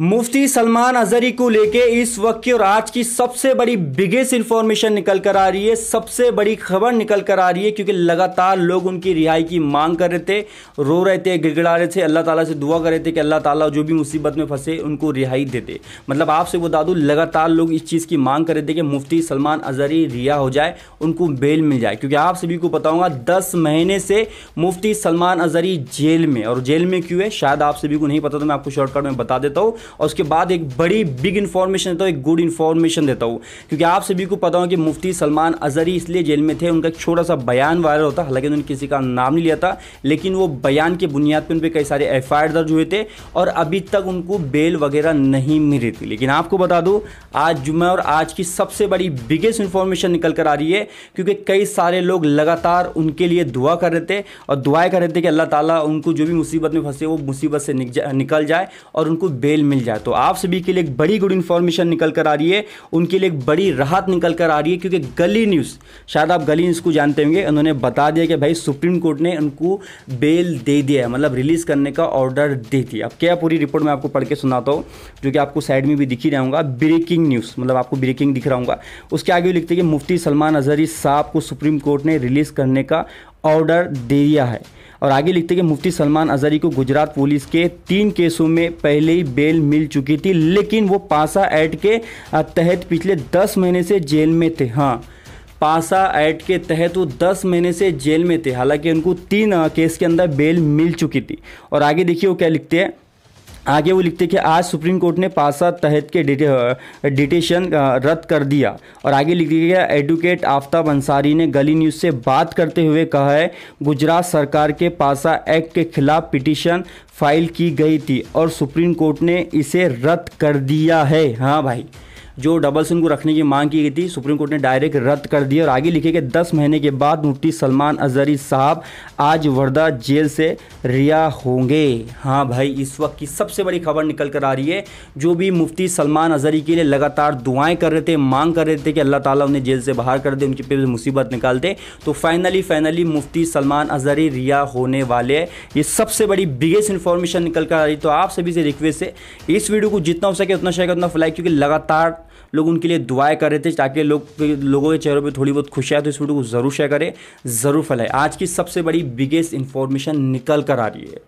मुफ्ती सलमान अजहरी को लेके इस वक्त की और आज की सबसे बड़ी बिगेस्ट इन्फॉर्मेशन निकल कर आ रही है सबसे बड़ी खबर निकल कर आ रही है क्योंकि लगातार लोग उनकी रिहाई की मांग कर रहे थे रो रहे थे गिड़गिड़ा रहे थे अल्लाह ताला से दुआ कर रहे थे कि अल्लाह ताला जो भी मुसीबत में फंसे उनको रिहाई दे दे मतलब आपसे बता दूँ लगातार लोग इस चीज़ की मांग कर रहे थे कि मुफ्ती सलमान अजहरी रिहा हो जाए उनको बेल मिल जाए क्योंकि आप सभी को बताऊँगा दस महीने से मुफ्ती सलमान अजहरी जेल में और जेल में क्यों है शायद आप सभी को नहीं पता तो मैं आपको शॉर्टकट में बता देता हूँ और उसके बाद एक बड़ी बिग इन्फॉर्मेशन देता हूँ एक गुड इन्फॉर्मेशन देता हूँ क्योंकि आप सभी को पता हो कि मुफ्ती सलमान अजहरी इसलिए जेल में थे उनका एक छोटा सा बयान वायरल होता हालांकि उन्होंने किसी का नाम नहीं लिया था लेकिन वो बयान के बुनियाद पर उन पर कई सारे एफ दर्ज हुए थे और अभी तक उनको बेल वगैरह नहीं मिली थी लेकिन आपको बता दूँ आज जुम्मे और आज की सबसे बड़ी बिगेस्ट इन्फॉर्मेशन निकल कर आ रही है क्योंकि कई सारे लोग लगातार उनके लिए दुआ कर रहे थे और दुआएं कर रहे थे कि अल्लाह ताला उनको जो भी मुसीबत में फंसे वो मुसीबत से निकल जाए और उनको बेल मिल जाए तो आप सभी के लिए एक बड़ी गुड इन्फॉर्मेशन निकल कर आ रही है उनके लिए एक बड़ी राहत निकल कर आ रही है क्योंकि गली न्यूज़ शायद आप गली न्यूज़ को जानते होंगे उन्होंने बता दिया कि भाई सुप्रीम कोर्ट ने उनको बेल दे दिया है मतलब रिलीज़ करने का ऑर्डर दे दिया अब क्या पूरी रिपोर्ट मैं आपको पढ़ के सुनाता हूँ जो कि आपको साइड में भी दिख ही रहूँगा ब्रेकिंग न्यूज़ मतलब आपको ब्रेकिंग दिख रहा हूँ उसके आगे भी लिखते हैं कि मुफ्ती सलमान अजहरी साहब को सुप्रीम कोर्ट ने रिलीज़ करने का ऑर्डर दे दिया है और आगे लिखते हैं कि मुफ्ती सलमान अजहरी को गुजरात पुलिस के तीन केसों में पहले ही बेल मिल चुकी थी लेकिन वो पासा एक्ट के तहत पिछले दस महीने से जेल में थे हाँ पासा एक्ट के तहत वो दस महीने से जेल में थे हालांकि उनको तीन केस के अंदर बेल मिल चुकी थी और आगे देखिए वो क्या लिखते हैं आगे वो लिखते कि आज सुप्रीम कोर्ट ने पासा तहत के डिटेशन रद्द कर दिया और आगे लिख दिया एडवोकेट आफ्ताब अंसारी ने गली न्यूज़ से बात करते हुए कहा है गुजरात सरकार के पासा एक्ट के खिलाफ पिटिशन फाइल की गई थी और सुप्रीम कोर्ट ने इसे रद्द कर दिया है हाँ भाई जो डबल सिंह को रखने की मांग की गई थी सुप्रीम कोर्ट ने डायरेक्ट रद्द कर दिया और आगे लिखे कि दस महीने के बाद मुफ्ती सलमान अजहरी साहब आज वर्धा जेल से रिहा होंगे हाँ भाई इस वक्त की सबसे बड़ी खबर निकल कर आ रही है जो भी मुफ्ती सलमान अजहरी के लिए लगातार दुआएं कर रहे थे मांग कर रहे थे कि अल्लाह ताला उन्हें जेल से बाहर कर दे उनके पे मुसीबत निकाल दे तो फाइनली फाइनली मुफ्ती सलमान अजहरी रिहा होने वाले ये सबसे बड़ी बिगेस्ट इन्फॉर्मेशन निकल कर आ रही तो आप सभी से रिक्वेस्ट है इस वीडियो को जितना हो सके उतना शेयर उतना फैलाइए क्योंकि लगातार लोग उनके लिए दुआएं कर रहे थे ताकि लोग लोगों के चेहरों पे थोड़ी बहुत खुशी आए तो इस वीडियो को ज़रूर शेयर करें ज़रूर फैलाएं आज की सबसे बड़ी बिगेस्ट इन्फॉर्मेशन निकल कर आ रही है